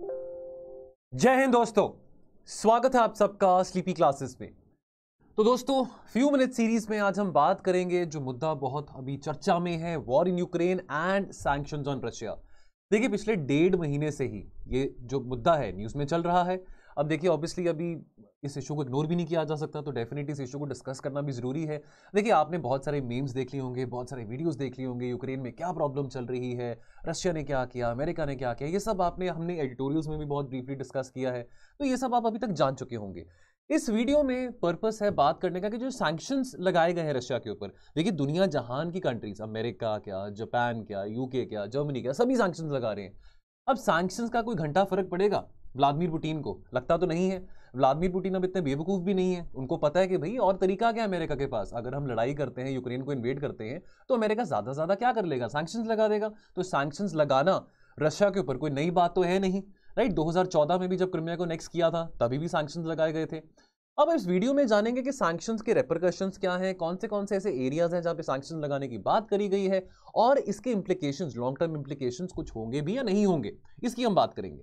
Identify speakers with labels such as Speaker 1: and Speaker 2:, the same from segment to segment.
Speaker 1: जय हिंद दोस्तों स्वागत है आप सबका स्लीपी क्लासेस में तो दोस्तों फ्यू मिनट सीरीज में आज हम बात करेंगे जो मुद्दा बहुत अभी चर्चा में है war in Ukraine and sanction on Russia देखिए पिछले डेढ़ महीने से ही ये जो मुद्दा है न्यूज़ में चल रहा है अब देखिए ऑब्वियसली अभी इस इशू को इग्नोर भी नहीं किया जा सकता तो डेफिनेटली इस इशू को डिस्कस करना भी ज़रूरी है देखिए आपने बहुत सारे मेम्स देख लिए होंगे बहुत सारे वीडियोस देख लिए होंगे यूक्रेन में क्या प्रॉब्लम चल रही है रशिया ने क्या किया अमेरिका ने क्या किया ये सब आपने हमने एडिटोरियल्स में भी बहुत ब्रीफली डिस्कस किया है तो ये सब आप अभी तक जान चुके होंगे इस वीडियो में पर्पस है बात करने का कि जो सैंक्शंस लगाए गए हैं रशिया के ऊपर देखिए दुनिया जहान की कंट्रीज अमेरिका क्या जापान क्या यूके क्या जर्मनी क्या सभी सैंक्शंस लगा रहे हैं अब सैंक्शंस का कोई घंटा फर्क पड़ेगा व्लादिमीर पुटिन को लगता तो नहीं है व्लादिमीर पुटिन अब इतने बेवकूफ़ भी नहीं है उनको पता है कि भाई और तरीका क्या है अमेरिका के पास अगर हम लड़ाई करते हैं यूक्रेन को इन्वेट करते हैं तो अमेरिका ज़्यादा से ज़्यादा क्या कर लेगा सैंक्शंस लगा देगा तो सैंक्शंस लगाना रशिया के ऊपर कोई नई बात तो है नहीं राइट चौदह में भी जब क्रिमिया को नेक्स्ट किया था तभी भी सैंक्शंस लगाए गए थे अब इस वीडियो में जानेंगे कि सैंक्शंस के रेपरकशंस क्या हैं कौन से कौन से ऐसे एरियाज हैं जहाँ पे सैंक्शन लगाने की बात करी गई है और इसके इम्प्लीकेशंस लॉन्ग टर्म इम्प्लीकेशंस कुछ होंगे भी या नहीं होंगे इसकी हम बात करेंगे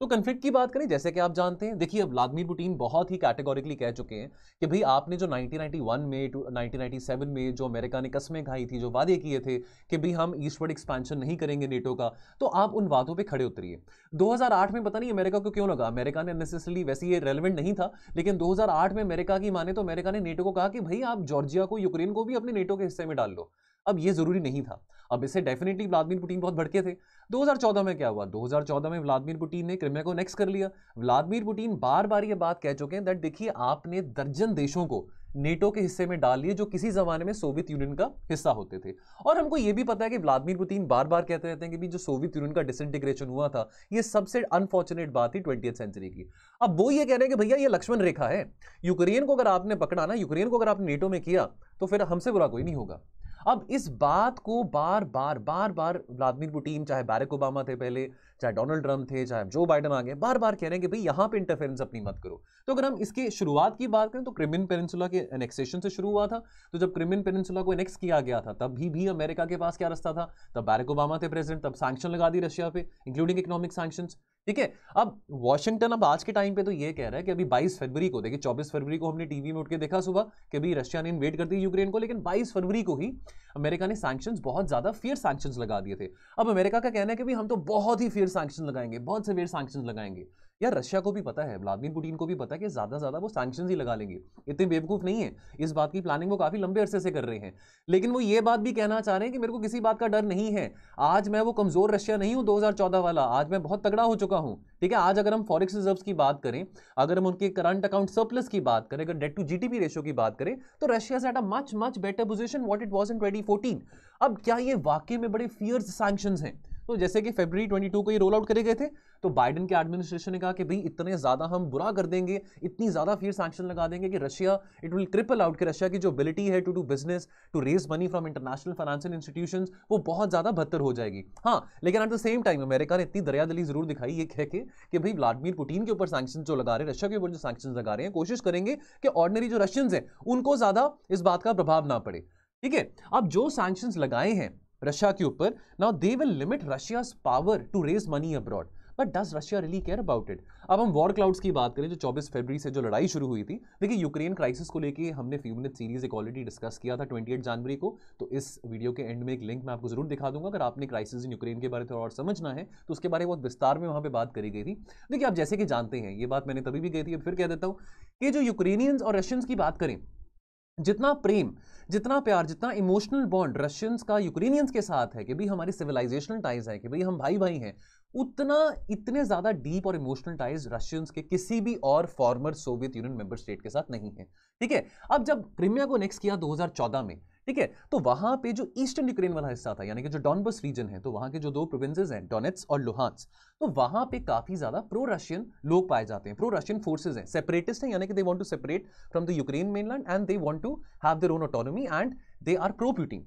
Speaker 1: तो कन्फ्लिक्ट की बात करें जैसे कि आप जानते हैं देखिए व्लादिमीर पुटिन बहुत ही कैटेगोरिकली कह चुके हैं कि भाई आपने जो 1991 में 1997 में जो अमेरिका ने कस्में खाई थी जो वादे किए थे कि भाई हम ईस्टवर्ड एक्सपेंशन नहीं करेंगे नेटो का तो आप उन वादों पे खड़े उतरिए 2008 में पता नहीं अमेरिका को क्यों लगा अमेरिका ने नेसेसरली वैसे ये रेलिवेंट नहीं था लेकिन दो में अमेरिका की माने तो अमेरिका ने नेटो को कहा कि भाई आप जॉर्जिया को यूक्रेन को भी अपने नेटो के हिस्से में डाल लो अब ये ज़रूरी नहीं था अब इससे डेफिनेटली व्लादिमिर पुटिन बहुत भड़के थे 2014 में क्या हुआ 2014 में व्लादिमिर पुटिन ने क्रिमिया को नेक्स्ट कर लिया व्लादिमिर पुटिन बार बार ये बात कह चुके हैं दैट देखिए आपने दर्जन देशों को नेटो के हिस्से में डाल लिए जो किसी जमाने में सोवियत यूनियन का हिस्सा होते थे और हमको ये भी पता है कि व्लादिमीर पुतिन बार बार कहते रहते हैं कि भी जो सोवियत यूनियन का डिसइंटीग्रेशन हुआ था ये सबसे अनफॉर्चुनेट बात थी ट्वेंटी सेंचुरी की अब वो ये कह रहे हैं कि भैया ये लक्ष्मण रेखा है यूक्रेन को अगर आपने पकड़ा ना यूक्रेन को अगर आपने नेटो में किया तो फिर हमसे बुरा कोई नहीं होगा अब इस बात को बार बार बार बार व्लादिमीर पुतिन चाहे बैरक ओबामा थे पहले चाहे डोनाल्ड ट्रंप थे चाहे जो बाइडन आ गए बार बार कह रहे हैं कि भाई यहाँ पे इंटरफेरेंस अपनी मत करो तो अगर हम इसके शुरुआत की बात करें तो क्रिमिन पेनसुला के एनेक्सेशन से शुरू हुआ था तो जब क्रिमिन पेनसुला को एनेक्स किया गया था तब भी, भी अमेरिका के पास क्या रास्ता था तब बैरक ओबामा थे प्रेसिडेंट तब सैक्शन लगा दी रशिया पे इंक्लूडिंग इकोनॉमिक सैक्शन ठीक है अब वॉशिंगटन अब आज के टाइम पे तो ये कह रहा है कि अभी 22 फरवरी को देखिए 24 फरवरी को हमने टीवी में उठ के देखा सुबह कि अभी रशिया ने इन्वेट कर दी यूक्रेन को लेकिन 22 फरवरी को ही अमेरिका ने सैक्शन बहुत ज़्यादा फियर सैक्शन लगा दिए थे अब अमेरिका का कहना है कि भी हम तो बहुत ही फियर सैक्शन लगाएंगे बहुत से सैक्शन लगाएंगे या रशिया को भी पता है व्लादिमिर पुटिन को भी पता है कि ज़्यादा ज़्यादा वो सैक्शन ही लगा लेंगे इतने बेवकूफ़ नहीं है इस बात की प्लानिंग वो काफ़ी लंबे अरसे से कर रहे हैं लेकिन वो ये बात भी कहना चाह रहे हैं कि मेरे को किसी बात का डर नहीं है आज मैं वो कमज़ोर रशिया नहीं हूँ दो वाला आज मैं बहुत तगड़ा हो चुका हूँ ठीक है आज अगर हम फॉरेक्स रिजर्व की बात करें अगर हम उनके करंट अकाउंट सरप्लस की बात करें अगर डेट टू जी रेशियो की बात करें तो रशिया से much much better position what it was in twenty अब क्या ये वाकई में बड़े फियर्स सैक्शन हैं तो जैसे कि फेबररी 22 को ये रोल आउट करे गए थे तो बाइडन के एडमिनिस्ट्रेशन ने कहा कि भाई इतने ज़्यादा हम बुरा कर देंगे इतनी ज़्यादा फिर सैक्शन लगा देंगे कि Russia it will triple out कि रशिया की जो अबिलिटी है to do business to raise money from international financial institution वो बहुत ज़्यादा बदतर हो जाएगी हाँ लेकिन at the same time America ने इतनी दरियादली जरूर दिखाई ये कह के कि भाई व्लादिमिर पुटिन के ऊपर सैक्शन जो लगा रहे हैं रशिया के ऊपर जो सैक्शन लगा रहे हैं कोशिश करेंगे कि ऑर्डनरी जो रशियंस हैं उनको ज़्यादा इस बात का प्रभाव ना पड़े ठीक है अब जो सैक्शन लगाए हैं रशिया के ऊपर now they will limit Russia power to raise money abroad but does Russia really care about it अब हम वॉर क्लाउड्स की बात करें जो 24 फरवरी से जो लड़ाई शुरू हुई थी देखिए यूक्रेन क्राइसिस को लेके हमने फ्यू मिनट सीरीज एक ऑलरेडी डिस्कस किया था 28 जनवरी को तो इस वीडियो के एंड में एक लिंक मैं आपको जरूर दिखा दूंगा अगर आपने क्राइसिस इन यूक्रेन के बारे में थोड़ा और समझना है तो उसके बारे में बहुत विस्तार में वहाँ पर बात करी गई थी देखिए आप जैसे कि जानते हैं ये बात मैंने तभी भी कही थी अब फिर कह देता हूँ कि जो यूक्रेनियंस और रशियंस की बात करें जितना प्रेम जितना प्यार जितना इमोशनल बॉन्ड रशियंस का यूक्रेनियंस के साथ है कि भाई हमारी सिविलाइजेशनल टाइज है कि भाई हम भाई भाई हैं उतना इतने ज़्यादा डीप और इमोशनल टाइज रशियंस के किसी भी और former Soviet Union member state के साथ नहीं है ठीक है अब जब क्रिमिया को नेक्स्ट किया 2014 में ठीक है तो वहां पे जो ईस्टर्न यूक्रेन वाला हिस्सा था यानी कि जो डॉनबस रीजन है तो वहां के जो दो प्रोविंसेस हैं डोनेट्स और लोहान्स तो वहां पे काफी ज्यादा प्रो रशियन लोग पाए जाते हैं प्रो रशियन फोर्सेज हैं सेपरेटिस्ट हैं यानी कि they want to separate from the Ukraine mainland and they want to have their own autonomy and they are pro Putin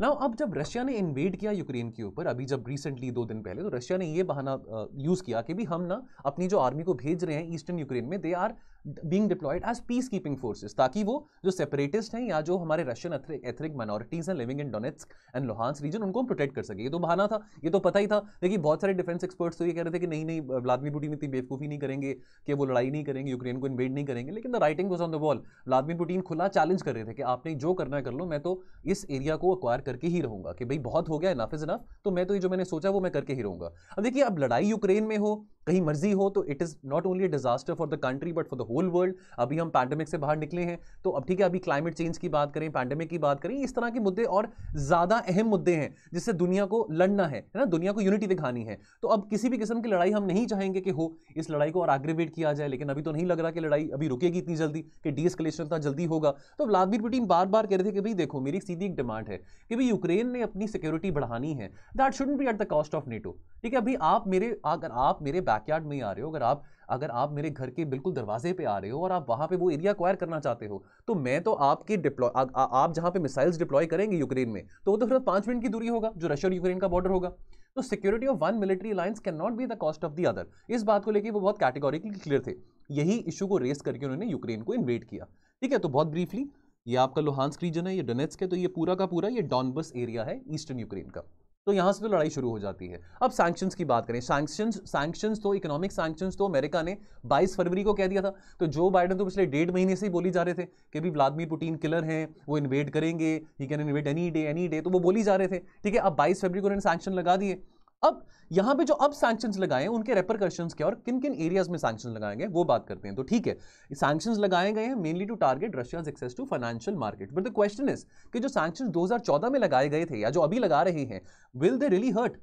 Speaker 1: now अब जब रशिया ने इन्वेड किया यूक्रेन के ऊपर अभी जब रिसेंटली दो दिन पहले तो रशिया ने ये बहाना यूज़ किया कि भी हम ना अपनी जो आर्मी को भेज रहे हैं ईस्टर्न यूक्रेन में they are being deployed as peace keeping forces ताकि वो जो सेपरेटिस्ट हैं या जो हमारे रशियन एथनिक माइनॉरिटीज हैं living in Donetsk and Luhansk region उनको हम प्रोटेक्ट कर सके ये तो बहाना था ये तो पता ही था देखिए बहुत सारे डिफेंस एक्सपर्ट्स तो ये कह रहे थे कि नहीं नहीं व्लादिमीर पुटिन इतनी बेवकूफ़ी नहीं करेंगे कि वो लड़ाई नहीं करेंगे यूक्रेन को इन्वेड नहीं करेंगे लेकिन the writing was on the wall Vladimir Putin खुला चैलेंज कर रहे थे कि आपने जो करना कर लो मैं तो इस एरिया को अक्वायर करके ही रहूंगा कि भाई बहुत हो गया इनफ इज इनफ तो मैं तो ये जो मैंने सोचा वो मैं करके ही रहूँगा अब देखिए अब लड़ाई यूक्रेन में हो कहीं मर्जी हो तो it is not only disaster for the country but for the whole world अभी हम पैंडेमिक से बाहर निकले हैं तो अब ठीक है अभी क्लाइमेट चेंज की बात करें पैंडेमिक की बात करें इस तरह के मुद्दे और ज़्यादा अहम मुद्दे हैं जिससे दुनिया को लड़ना है ना दुनिया को यूनिटी दिखानी है तो अब किसी भी किस्म की लड़ाई हम नहीं चाहेंगे कि हो इस लड़ाई को और एग्रीवेट किया जाए लेकिन अभी तो नहीं लग रहा कि लड़ाई अभी रुकेगी इतनी जल्दी कि डी एस्केलेशन इतना जल्दी होगा तो व्लादिमीर पुटिन बार बार कह रहे थे कि भाई देखो मेरी सीधी एक डिमांड है कि भाई यूक्रेन ने अपनी सिक्योरिटी बढ़ानी है that shouldn't be at the cost of NATO ठीक है अभी आप मेरे अगर आप मेरे बैकयार्ड में ही आ रहे हो अगर आप अगर आप मेरे घर के बिल्कुल दरवाजे पे आ रहे हो और आप वहाँ पे वो एरिया अक्वायर करना चाहते हो तो मैं तो आपकी डिप्लॉय आप जहाँ पे मिसाइल्स डिप्लॉय करेंगे यूक्रेन में तो वो तो फिर पाँच मिनट की दूरी होगा जो रशिया और यूक्रेन का बॉर्डर होगा तो security of one military alliance can not be the cost of the other इस बात को लेकर वो बहुत कैटेगोरिकली क्लियर थे यही इशू को रेस करके उन्होंने यूक्रेन को इन्वेट किया ठीक है तो बहुत ब्रीफली ये आपका लोहानस्क रीजन है ये डोनेट्स के तो ये पूरा का पूरा ये डॉनबस एरिया है ईस्टर्न यूक्रेन का तो यहां से तो लड़ाई शुरू हो जाती है अब सैक्शन की बात करें सैक्शन सैक्शन तो इकोनॉमिक सैक्शन तो अमेरिका ने 22 फरवरी को कह दिया था तो जो बाइडन तो पिछले डेढ़ महीने से ही बोली जा रहे थे कि भी व्लादिमिर पुटीन किलर हैं वो इन्वेट करेंगे he can invade any day any day तो वो बोली जा रहे थे ठीक है अब बाईस फरवरी को उन्होंने सैक्शन लगा दिए अब यहां पे जो अब सैक्शन लगाए उनके रेपरकर्शन क्या और किन किन एरियाज में सैंक्शन लगाए गए वो बात करते हैं तो ठीक है सैक्शन लगाए गए हैं mainly to target Russia's access to financial market but the question is कि जो सैंक्शन 2014 में लगाए गए थे या जो अभी लगा रहे हैं will they really hurt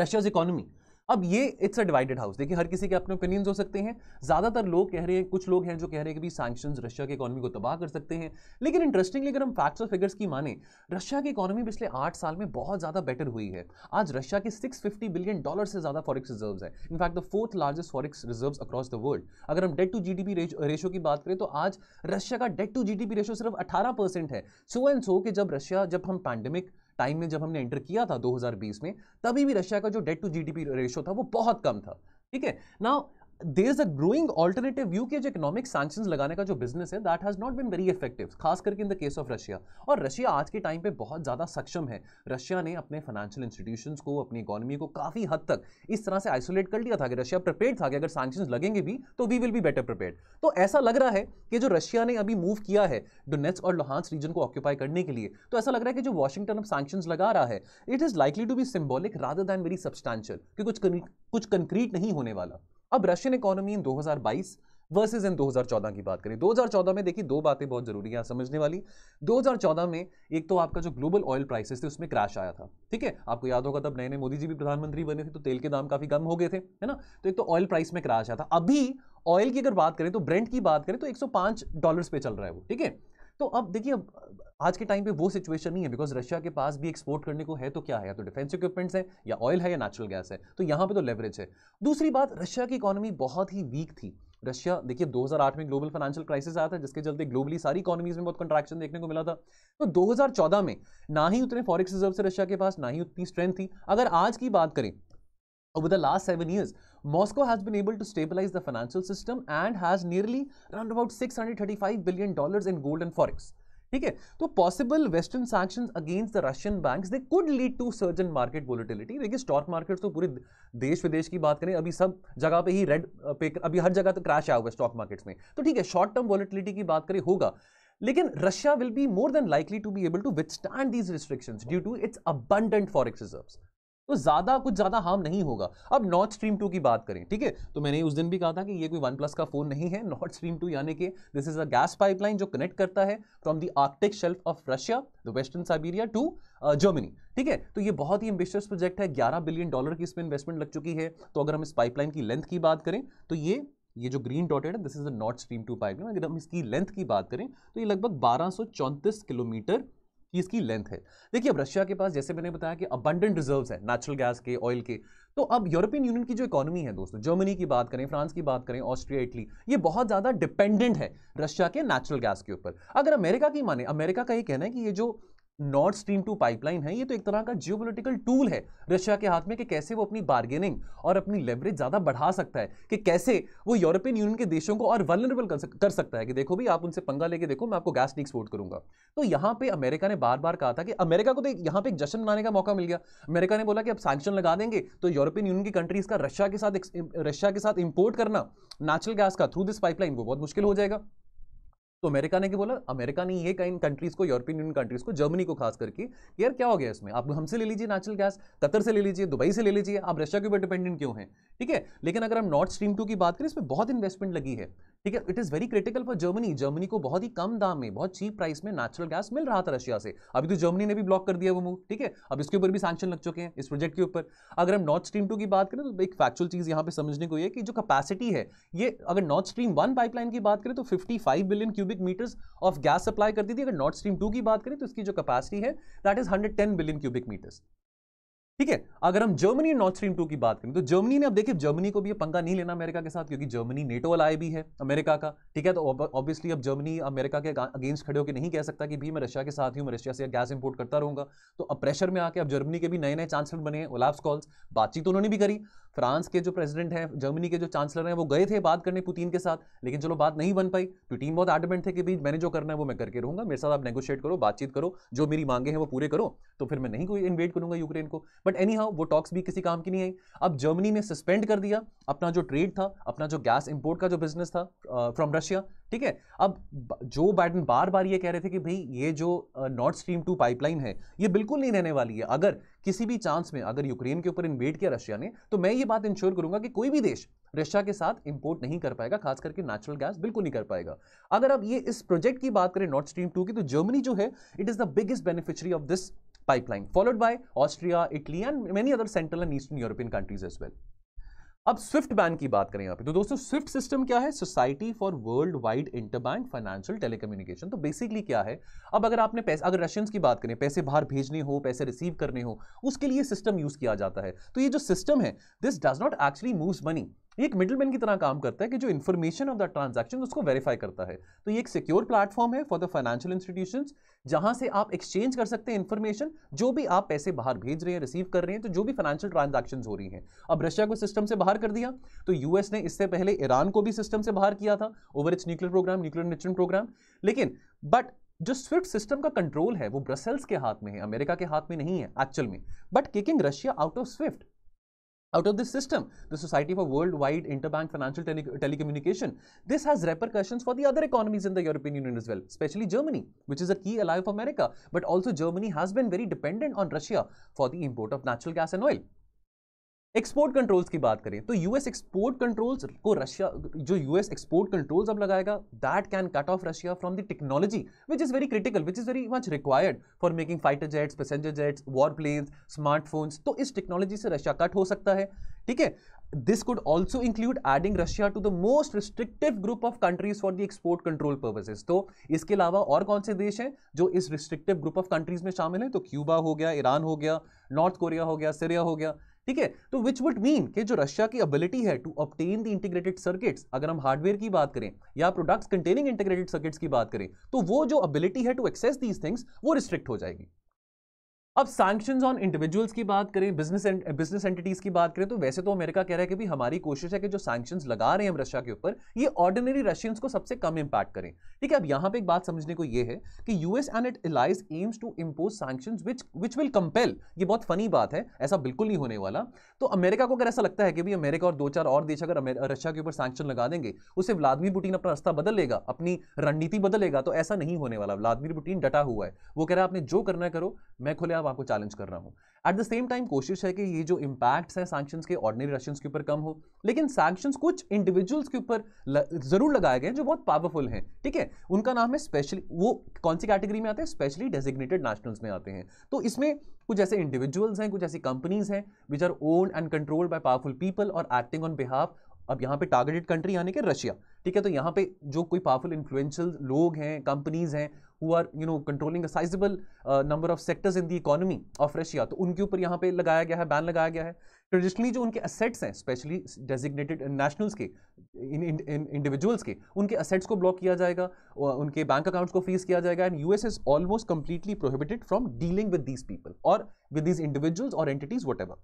Speaker 1: Russia's economy अब ये इट्स अ डिवाइडेड हाउस देखिए हर किसी के अपने ओपिनियंस हो सकते हैं ज़्यादातर लोग कह रहे हैं कुछ लोग हैं जो कह रहे हैं कि भी सैंक्शन रशिया की इकोनॉमी को तबाह कर सकते हैं लेकिन इंटरेस्टिंगली अगर हम फैक्ट्स और फिगर्स की माने रशिया की इकोनॉमी पिछले आठ साल में बहुत ज़्यादा बेटर हुई है आज रशिया के सिक्स बिलियन डॉलर से ज़्यादा फॉरिक्स रिजर्व है in fact the fourth largest forex reserve across the world अगर हम डेट टू जीडीपी रेशो की बात करें तो आज रशिया का debt to G D ratio सिर्फ अठारह परसेंट है सो एंड सो कि जब रशिया जब हम पैंडेमिक टाइम में जब हमने एंटर किया था 2020 में तभी भी रशिया का जो डेट टू जीडीपी रेशियो था वो बहुत कम था ठीक है ना there is a growing alternative view के जो इकोनॉमिक सैक्शन लगाने का जो बिजनेस है that has not been very effective खास करके in the case of Russia और रशिया आज के टाइम पे बहुत ज़्यादा सक्षम है रशिया ने अपने फाइनेंशियल इंस्टीट्यूशन को अपनी इकोनॉमी को काफ़ी हद तक इस तरह से आइसोलेट कर लिया था कि रशिया प्रिपेयर था कि अगर सैक्शन लगेंगे भी तो we will be better prepare तो ऐसा लग रहा है कि जो रशिया ने अभी मूव किया है डोनेट्स और लोहानस रीजन को ऑक्यूपाई करने के लिए तो ऐसा लग रहा है कि जो वॉशिंगटन अब सैक्शन लगा रहा है it is likely to be symbolic rather than very substantial कि कुछ कुछ कंक्रीट नहीं होने वाला अब Russian economy in 2022 versus in 2014 की बात करें 2014 में देखिए दो बातें बहुत जरूरी है समझने वाली 2014 में एक तो आपका जो ग्लोबल ऑयल प्राइसेस थे उसमें क्रैश आया था ठीक है आपको याद होगा तब नए नए मोदी जी भी प्रधानमंत्री बने थे तो तेल के दाम काफी कम हो गए थे है ना तो एक तो ऑयल प्राइस में क्रैश आया था अभी ऑयल की अगर बात करें तो ब्रेंड की बात करें तो 105 डॉलर्स पे चल रहा है वो ठीक है तो अब देखिए आज के टाइम पे वो सिचुएशन नहीं है बिकॉज रशिया के पास भी एक्सपोर्ट करने को है तो क्या है या तो डिफेंस इक्विपमेंट्स है या ऑयल है या नेचुरल गैस है तो यहाँ पे तो लेवरेज है दूसरी बात रशिया की इकोनॉमी बहुत ही वीक थी रशिया देखिए 2008 में ग्लोबल फाइनेंशियल क्राइसिस आया था जिसके चलते ग्लोबली सारी इकोनॉमीज में बहुत कंट्रैक्शन देखने को मिला था तो 2014 में ना ही उतने फॉरेक्स रिजर्व से रशिया के पास ना ही उतनी स्ट्रेंथ थी अगर आज की बात करें Over the last 7 years, Moscow has been able to stabilize the financial system and has nearly around about 635 billion dollars in gold and forex. ठीक है तो possible western sanction against the Russian banks they could lead to surge in market volatility देखिए stock market तो पूरे देश विदेश की बात करें अभी सब जगह पे ही रेड पे अभी हर जगह तो क्रैश आया हुआ स्टॉक मार्केट्स में तो ठीक है शॉर्ट टर्म वोलिटिलिटी की बात करें होगा लेकिन Russia will be more than likely to be able to withstand these restrictions due to its abundant forex reserves तो ज़्यादा कुछ ज़्यादा हार्म नहीं होगा अब नॉर्थ स्ट्रीम टू की बात करें ठीक है तो मैंने उस दिन भी कहा था कि ये कोई वन प्लस का फ़ोन नहीं है नॉर्थ स्ट्रीम टू यानी कि this is a gas pipeline जो कनेक्ट करता है from the Arctic shelf of Russia the western Siberia to Germany ठीक है तो ये बहुत ही एम्बिशियस प्रोजेक्ट है ग्यारह बिलियन डॉलर की इसमें इन्वेस्टमेंट लग चुकी है तो अगर हम इस पाइपलाइन की लेंथ की बात करें तो ये ये जो ग्रीन डॉटेड है this is the North Stream two pipeline अगर हम इसकी लेंथ की बात करें तो ये लगभग बारह किलोमीटर कि इसकी लेंथ है देखिए अब रशिया के पास जैसे मैंने बताया कि अबंडेंट रिजर्व है नेचुरल गैस के ऑयल के तो अब यूरोपियन यूनियन की जो इकोनॉमी है दोस्तों जर्मनी की बात करें फ्रांस की बात करें ऑस्ट्रिया इटली ये बहुत ज़्यादा डिपेंडेंट है रशिया के नेचुरल गैस के ऊपर अगर अमेरिका की माने अमेरिका का ये कहना है कि ये जो नॉर्थ स्ट्रीम टू पाइपलाइन है ये तो एक तरह का जियोपोलिटिकल टूल है रशिया के हाथ में कि कैसे वो अपनी बार्गेनिंग और अपनी लेवरेज ज़्यादा बढ़ा सकता है कि कैसे वो यूरोपियन यूनियन के देशों को और वलनरेबल कर, सकता है कि देखो भाई आप उनसे पंगा लेके देखो मैं आपको गैस नहीं एक्सपोर्ट करूंगा तो यहाँ पे अमेरिका ने बार बार कहा था कि अमेरिका को तो यहाँ पर एक जश्न मनाने का मौका मिल गया अमेरिका ने बोला कि आप सैक्शन लगा देंगे तो यूरोपियन यूनियन की कंट्रीज का रशिया के साथ रशिया के साथ इंपोर्ट करना नेचुरल गैस का थ्रू दिस पाइपलाइन वो बहुत मुश्किल हो जाएगा तो अमेरिका ने क्या बोला अमेरिका ने ये कई कंट्रीज को यूरोपियन यूनियन कंट्रीज को जर्मनी को खास करके यार क्या हो गया इसमें आप हमसे ले लीजिए नेचुरल गैस कतर से ले लीजिए दुबई से ले लीजिए आप रशिया के ऊपर डिपेंडेंट क्यों हैं ठीक है लेकिन अगर हम नॉर्थ स्ट्रीम टू की बात करें इसमें बहुत इन्वेस्टमेंट लगी है ठीक है it is very critical for Germany Germany को बहुत ही कम दाम में बहुत चीप प्राइस में नेचुरल गैस मिल रहा था रशिया से अभी तो जर्मनी ने भी ब्लॉक कर दिया वो मूव ठीक है अब इसके ऊपर भी सैक्शन लग चुके हैं इस प्रोजेक्ट के ऊपर अगर हम नॉर्थ स्ट्रीम टू की बात करें तो एक फैक्चुअल चीज़ यहाँ पे समझने को यह कि जो कपैसिटी है ये अगर नॉर्थ स्ट्रीम वन पाइपलाइन की बात करें तो fifty billion cubic cubic metres of gas supply करती थी अगर नॉर्थ स्ट्रीम टू की बात करें तो इसकी जो कैपेसिटी है that is hundred billion cubic metres ठीक है अगर हम जर्मनी नॉर्थ स्ट्रीम टू की बात करें तो जर्मनी ने अब देखिए जर्मनी को भी पंगा नहीं लेना अमेरिका के साथ क्योंकि जर्मनी नेटो वाला भी है अमेरिका का ठीक है तो ऑब्वियसली अब जर्मनी अमेरिका के अगेंस्ट खड़े होकर नहीं कह सकता कि भी मैं रशिया के साथ हूँ मैं रशिया से गैस इंपोर्ट करता रहूंगा तो अब प्रेशर में आके अब जर्मनी के भी नए नए चांसलर बने हैं ओलाफ कॉल्स बातचीत तो उन्होंने भी करी फ्रांस के जो प्रेसिडेंट हैं जर्मनी के जो चांसलर हैं वो गए थे बात करने पुतिन के साथ लेकिन चलो बात नहीं बन पाई पुतिन तो बहुत आर्डमेंट थे कि भाई मैंने जो करना है वो मैं करके रहूंगा मेरे साथ आप नेगोशिएट करो बातचीत करो जो मेरी मांगे हैं वो पूरे करो तो फिर मैं नहीं कोई इन्वेट करूंगा यूक्रेन को बट एनी हाउ वो टॉक्स भी किसी काम की नहीं आई अब जर्मनी ने सस्पेंड कर दिया अपना जो ट्रेड था अपना जो गैस इंपोर्ट का जो बिजनेस था फ्रॉम uh, रशिया ठीक है अब जो बाइडन बार बार ये कह रहे थे कि भाई ये जो नॉर्थ स्ट्रीम टू पाइपलाइन है ये बिल्कुल नहीं रहने वाली है अगर किसी भी चांस में अगर यूक्रेन के ऊपर इन्वेट किया रशिया ने तो मैं ये बात इंश्योर करूंगा कि कोई भी देश रशिया के साथ इंपोर्ट नहीं कर पाएगा खास करके नेचुरल गैस बिल्कुल नहीं कर पाएगा अगर अब ये इस प्रोजेक्ट की बात करें नॉर्थ स्ट्रीम टू की तो जर्मनी जो है it is the biggest beneficiary of this pipeline, followed by Austria, Italy and many other Central and Eastern European countries as well. अब स्विफ्ट बैंक की बात करें यहाँ पे तो दोस्तों स्विफ्ट सिस्टम क्या है society for world wide interbank financial telecommunication तो बेसिकली क्या है अब अगर आपने पैसे अगर रशियंस की बात करें पैसे बाहर भेजने हो पैसे रिसीव करने हो उसके लिए सिस्टम यूज किया जाता है तो ये जो सिस्टम है this does not actually move money ये एक मिडलमैन की तरह काम करता है कि जो इन्फॉर्मेशन ऑफ द ट्रांजैक्शन उसको वेरीफाई करता है तो ये एक सिक्योर प्लेटफॉर्म है फॉर द फाइनेंशियल इंस्टीट्यूशन जहां से आप एक्सचेंज कर सकते हैं इन्फॉर्मेशन जो भी आप पैसे बाहर भेज रहे हैं रिसीव कर रहे हैं तो जो भी फाइनेंशियल ट्रांजेक्शन हो रही हैं अब रशिया को सिस्टम से बाहर कर दिया तो यूएस ने इससे पहले ईरान को भी सिस्टम से बाहर किया था over its nuclear programme nuclear निचन प्रोग्राम लेकिन बट जो स्विफ्ट सिस्टम का कंट्रोल है वो ब्रसेल्स के हाथ में है अमेरिका के हाथ में नहीं है एक्चुअल में but kicking Russia out of SWIFT out of this system, the Society for Worldwide Interbank Financial Tele Telecommunication, this has repercussions for the other economies in the European Union as well, especially Germany, which is a key ally of America. But also Germany has been very dependent on Russia for the import of natural gas and oil. Export controls की बात करें तो US export controls को Russia जो US export controls अब लगाएगा that can cut off Russia from the technology which is very critical which is very much required for making fighter jets passenger jets war planes smartphones तो इस technology से Russia cut हो सकता है ठीक है this could also include adding Russia to the most restrictive group of countries for the export control purposes तो इसके अलावा और कौन से देश हैं जो इस रिस्ट्रिक्टिव ग्रुप ऑफ कंट्रीज में शामिल हैं तो क्यूबा हो गया ईरान हो गया नॉर्थ कोरिया हो गया सीरिया हो गया ठीक है तो विच वुड मीन कि जो रशिया की एबिलिटी है to obtain the integrated circuits अगर हम हार्डवेयर की बात करें या प्रोडक्ट्स कंटेनिंग इंटीग्रेटेड सर्किट्स की बात करें तो वो जो एबिलिटी है टू एक्सेस दीज थिंग्स वो रिस्ट्रिक्ट हो जाएगी अब सैक्शन ऑन इंडिविजुअल्स की बात करें बिजनेस बिजनेस एंटिटीज की बात करें तो वैसे तो अमेरिका कह रहा है कि भी हमारी कोशिश है कि जो सैक्शन लगा रहे हैं हम रशिया के ऊपर ये ऑर्डिनरी रशियंस को सबसे कम इंपैक्ट करें ठीक है अब यहां पे एक बात समझने को ये है कि US and its allies aims to impose sanction which which will compel ये बहुत फनी बात है ऐसा बिल्कुल नहीं होने वाला तो अमेरिका को अगर ऐसा लगता है कि भाई अमेरिका और दो चार और देश अगर रशिया के ऊपर सैक्शन लगा देंगे उसे व्लादिमिर पुटिन अपना रास्ता बदल लेगा अपनी रणनीति बदलेगा तो ऐसा नहीं होने वाला व्लादिमिर पुटिन डटा हुआ है वो कह रहा है आपने जो करना करो मैं खुले अब आपको चैलेंज कर रहा हूँ एट द सेम टाइम कोशिश है कि ये जो इम्पैक्ट्स हैं सैंक्शंस के ऑर्डनरी रशियंस के ऊपर कम हो लेकिन सैंक्शंस कुछ इंडिविजुअल्स के ऊपर जरूर लगाए गए हैं जो बहुत पावरफुल हैं ठीक है उनका नाम है स्पेशली वो कौन सी कैटेगरी में आते हैं स्पेशली डेजिग्नेटेड नेशनल्स में आते हैं तो इसमें कुछ ऐसे इंडिविजुअल्स हैं कुछ ऐसी कंपनीज हैं which are owned and controlled by powerful people और एक्टिंग ऑन बिहाफ अब यहाँ पे टारगेटेड कंट्री यानी कि रशिया ठीक है तो यहाँ पे जो कोई पावरफुल इन्फ्लुएंशियल लोग हैं कंपनीज हैं who are you know controlling a sizable uh, number of sectors in the economy of तो उनके ऊपर यहाँ पे लगाया गया है बैन लगाया गया है ट्रेडिशनली जो उनके असेट्स हैं स्पेशली डेजिग्नेटेड नेशनल्स के इन इंडिविजुअल्स के उनके असेट्स को ब्लॉक किया जाएगा उनके बैंक अकाउंट्स को फ्रीज किया जाएगा and U S is almost completely prohibited from dealing with these people और विद दीज इंडिविजुअल्स और एंटिटीज वट एवर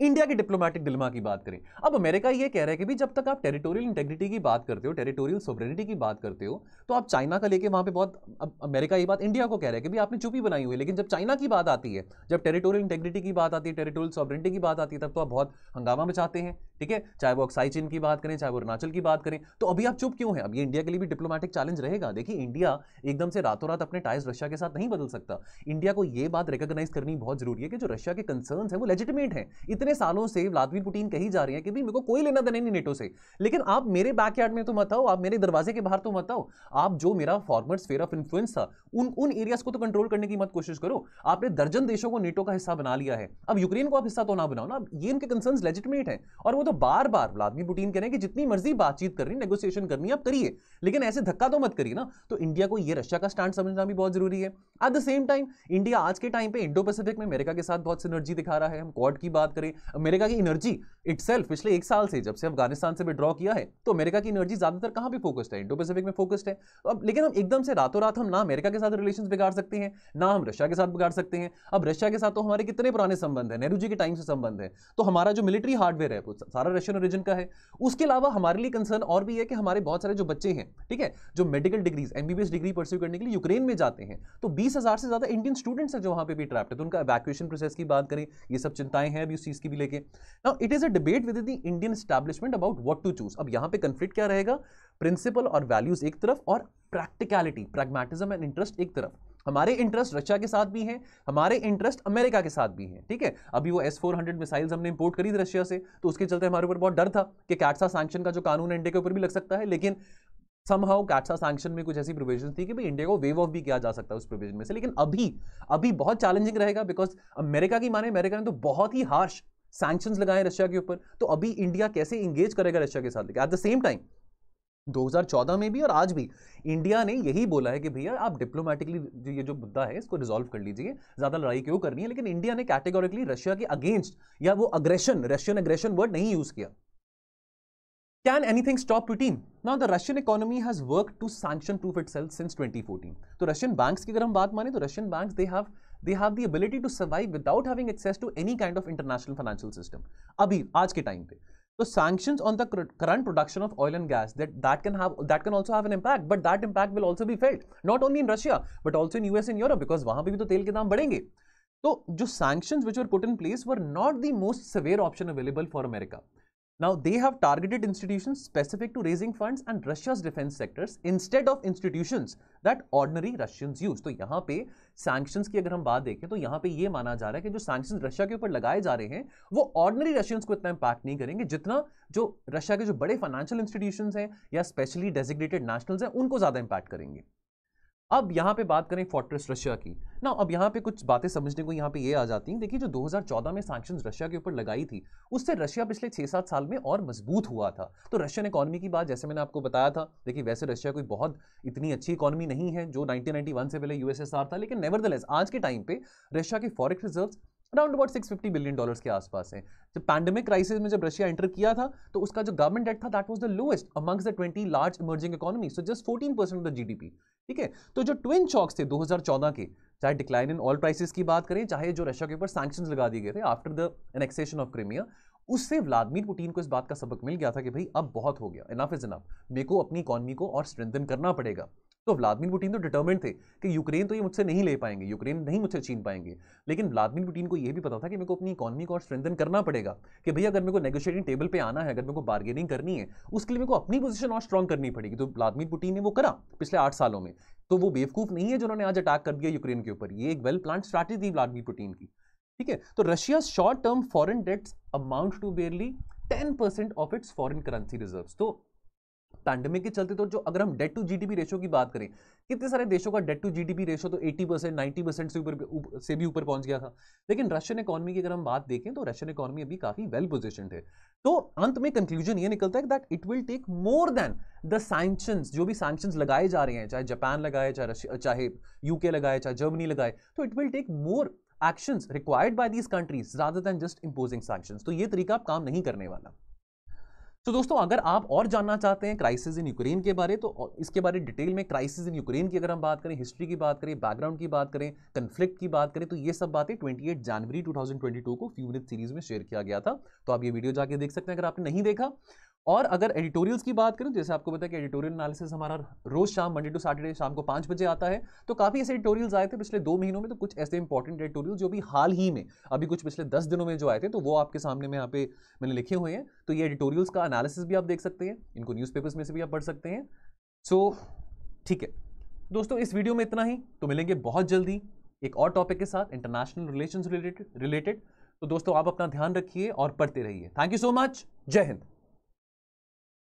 Speaker 1: इंडिया के डिप्लोमेटिक डिलमा की बात करें अब अमेरिका ये कह रहा है कि भी जब तक आप टेरिटोरियल इंटेग्रिटी की बात करते हो टेरिटोरियल सोवरेनिटी की बात करते हो तो आप चाइना का लेके वहां पे बहुत अब अमेरिका ये बात इंडिया को कह रहा है कि भी आपने चुपी बनाई हुई है लेकिन जब चाइना की बात आती है जब टेरिटोरियल इंटेग्रिटी की बात आती है टेरिटोरियल सोवरेनिटी की बात आती है तब तो आप बहुत हंगामा बचाते हैं ठीक है चाहे वो अक्साई चीन की बात करें चाहे वो अरुणाचल की बात करें तो अभी आप चुप क्यों हैं अब ये इंडिया के लिए भी डिप्लोमेटिक चैलेंज रहेगा देखिए इंडिया एकदम से रातों रात अपने टाइज रशिया के साथ नहीं बदल सकता इंडिया को ये बात रिकोगनाइज करनी बहुत जरूरी है कि जो रशिया के कंसर्न है वो लेजिटिमेट है इतने इतने सालों से व्लादिमीर पुटिन कही जा रही है कि भाई मेरे को कोई लेना देना नहीं नेटो से लेकिन आप मेरे बैकयार्ड में तो मत आओ आप मेरे दरवाजे के बाहर तो मत आओ आप जो मेरा फॉर्मर स्फेयर ऑफ इन्फ्लुएंस था उन उन एरियाज को तो कंट्रोल करने की मत कोशिश करो आपने दर्जन देशों को नेटो का हिस्सा बना लिया है अब यूक्रेन को आप हिस्सा तो ना बनाओ ना ये इनके कंसर्न लेजिटमेट है और वो तो बार बार व्लादिमीर पुटिन कह रहे हैं कि जितनी मर्जी बातचीत करनी नेगोशिएशन करनी आप करिए लेकिन ऐसे धक्का तो मत करिए ना तो इंडिया को ये रशिया का स्टैंड समझना भी बहुत जरूरी है at the same time India आज के टाइम पे इंडो पैसिफिक में अमेरिका के साथ बहुत सिनर्जी दिखा रहा है हम क्वाड की बात करें अमेरिका की एनर्जी इट पिछले एक साल से जब से अफगानिस्तान से विड्रॉ किया है तो अमेरिका की एनर्जी ज्यादातर कहां पे फोकस्ड है इंडो पैसिफिक में फोकस्ड है तो अब लेकिन हम एकदम से रातों रात हम ना अमेरिका के साथ रिलेशन बिगाड़ सकते हैं ना हम रशिया के साथ बिगाड़ सकते हैं अब रशिया के साथ तो हमारे कितने पुराने संबंध है नेहरू जी के टाइम से संबंध है तो हमारा जो मिलिट्री हार्डवेयर है सारा रशियन ओरिजिन का है उसके अलावा हमारे लिए कंसर्न और भी है कि हमारे बहुत सारे जो बच्चे हैं ठीक है जो medical degrees MBBS degree pursue करने के लिए यूक्रेन में जाते हैं तो बीस से ज्यादा इंडियन स्टूडेंट्स है जो वहां पर भी ट्रैप्ट है तो उनका वैक्यूशन प्रोसेस की बात करें ये सब चिंताएं हैं अभी उस चीज़ की भी लेके now it is a debate within the Indian establishment about what to choose अब यहां पे कंफ्लिक्ट क्या रहेगा प्रिंसिपल और वैल्यूज एक तरफ और प्रैक्टिकलिटी प्रैग्मेटिज्म एंड इंटरेस्ट एक तरफ हमारे इंटरेस्ट रशिया के साथ भी हैं हमारे इंटरेस्ट अमेरिका के साथ भी हैं ठीक है थीके? अभी वो एस फोर हंड्रेड मिसाइल्स हमने इंपोर्ट करी थी रशिया से तो उसके चलते हमारे ऊपर बहुत डर था कि कैटसा सैंक्शन का जो कानून इंडिया के ऊपर भी लग सकता है लेकिन समहाउ कैटसा सैंक्शन में कुछ ऐसी प्रोविजन थी कि भाई इंडिया को वेव ऑफ भी किया जा सकता है उस प्रोविजन में से लेकिन अभी अभी बहुत चैलेंजिंग रहेगा बिकॉज अमेरिका की माने अमेरिका ने तो बहुत ही हार्श सैंक्शन लगाए रशिया के ऊपर तो अभी इंडिया कैसे इंगेज करेगा रशिया के साथ एट द सेम टाइम 2014 में भी और आज भी इंडिया ने यही बोला है कि भैया आप डिप्लोमेटिकली जो ये जो मुद्दा है इसको रिजॉल्व कर लीजिए ज़्यादा लड़ाई क्यों करनी है लेकिन इंडिया ने कैटेगोरिकली रशिया के अगेंस्ट या वो अग्रेशन रशियन अग्रेशन वर्ड नहीं यूज़ किया anything stop stop now the Russian economy has work to sanction proof it itself since twenty तो रशियन बैंक की अगर हम बात माने तो Russian bank they have they have the ability to survive without having access to any kind of international financial system अभी आज के टाइम पे तो sanctions on the current production of oil and gas that that can have that can also have an impact but that impact will also be felt not only in Russia but also in US and Europe because वहां पे भी तो तेल के दाम बढ़ेंगे तो जो sanctions which were put in place were not the most severe option available for America Now, they have targeted institutions specific to raising funds and Russia's defense sectors instead of institutions that ordinary Russians use. तो यहाँ पे sanctions की अगर हम बात देखें तो यहाँ पे ये माना जा रहा है कि जो sanctions russia के ऊपर लगाए जा रहे हैं वो ordinary Russians को इतना impact नहीं करेंगे जितना जो russia के जो बड़े financial institutions हैं या specially designated nationals हैं उनको ज़्यादा impact करेंगे अब यहाँ पे बात करें फोर्ट्रेस रशिया की ना अब यहाँ पे कुछ बातें समझने को यहाँ पे ये यह आ जाती हैं देखिए जो 2014 में सैक्शन रशिया के ऊपर लगाई थी उससे रशिया पिछले छः सात साल में और मजबूत हुआ था तो रशियन इकॉनमी की बात जैसे मैंने आपको बताया था देखिए वैसे रशिया कोई बहुत इतनी अच्छी इकॉनमी नहीं है जो नाइनटीन से पहले यूएसएसआर था लेकिन नेवरदलेस आज के टाइम पे रशिया के forex reserve around about 650 billion dollars के आसपास है जब पैंडमिक क्राइसिस में जब रशिया एंटर किया था तो उसका जो गवर्नमेंट डेट था that was the lowest amongst the 20 large emerging economy so just fourteen percent of the GDP ठीक है तो जो ट्विन चॉक्स थे 2014 के चाहे डिक्लाइन इन ऑल प्राइसिस की बात करें चाहे जो रशिया के ऊपर सैक्शन लगा दिए गए थे after the annexation of Crimea उससे व्लादिमीर पुतिन को इस बात का सबक मिल गया था कि भाई अब बहुत हो गया इनफ इज इनफ मेरे को अपनी इकॉनमी को और स्ट्रेंथन करना पड़ेगा तो व्लादिमिर पुटिन तो डिटर्मेंट थे कि यूक्रेन तो ये मुझसे नहीं ले पाएंगे यूक्रेन नहीं मुझसे छीन पाएंगे लेकिन व्लादिमिर पुटिन को ये भी पता था कि मेरे को अपनी इकॉनमी को और स्ट्रेंथन करना पड़ेगा कि भैया अगर मेरे को नेगोशिएटिंग टेबल पर आना है अगर मेरे को बार्गेनिंग करनी है उसके लिए मेरे को अपनी पोजिशन और स्ट्रॉन्ग करनी पड़ेगी तो व्लादिमिर पुतिन ने वो करा पिछले आठ सालों में तो वो बेवकूफ़ नहीं है जिन्होंने आज अटैक कर दिया यूक्रेन के ऊपर ये एक वेल प्लान स्ट्रैटेजी थी व्लादिमीर पुतिन की ठीक है तो Russia short term foreign debts amount to barely ten of its foreign currency reserve तो पैंडेमिक के चलते तो जो अगर हम डेट टू जीडीपी रेशो की बात करें कितने सारे देशों का डेट टू जीडीपी रेशो तो 80 परसेंट नाइन्टी परसेंट से ऊपर से भी ऊपर पहुंच गया था लेकिन रशियन इकोनॉमी की अगर हम बात देखें तो रशियन इकोनॉमी अभी काफ़ी वेल पोजिशन है तो अंत में कंक्लूजन ये निकलता है that it will take more than the sanction जो भी सैंक्शन लगाए जा रहे हैं चाहे जापान लगाए चाहे चाहे यूके लगाए चाहे जर्मनी लगाए तो it will take more action required by these countries rather than just imposing sanction तो ये तरीका आप काम नहीं करने वाला तो दोस्तों अगर आप और जानना चाहते हैं क्राइसिस इन यूक्रेन के बारे तो इसके बारे डिटेल में क्राइसिस इन यूक्रेन की अगर हम बात करें हिस्ट्री की बात करें बैकग्राउंड की बात करें कन्फ्लिक्ट की बात करें तो ये सब बातें 28 जनवरी 2022 को फ्यूनिट सीरीज में शेयर किया गया था तो आप ये वीडियो जाके देख सकते हैं अगर आपने नहीं देखा और अगर एडिटोरियल्स की बात करूँ जैसे आपको बताया कि एडिटोरियल एनालिसिस हमारा रोज़ शाम मंडे टू सैटरडे शाम को पाँच बजे आता है तो काफ़ी ऐसे एडिटोरियल्स आए थे पिछले दो महीनों में तो कुछ ऐसे इंपॉर्टेंट एडिटोरियल जो भी हाल ही में अभी कुछ पिछले दस दिनों में जो आए थे तो वो आपके सामने में यहाँ पे मैंने लिखे हुए हैं तो ये एडिटोरियल्स का एनालिसिस भी आप देख सकते हैं इनको न्यूज में से भी आप पढ़ सकते हैं सो ठीक है दोस्तों इस वीडियो में इतना ही तो मिलेंगे बहुत जल्दी एक और टॉपिक के साथ इंटरनेशनल रिलेशन रिलेटेड रिलेटेड तो दोस्तों आप अपना ध्यान रखिए और पढ़ते रहिए थैंक यू सो मच जय हिंद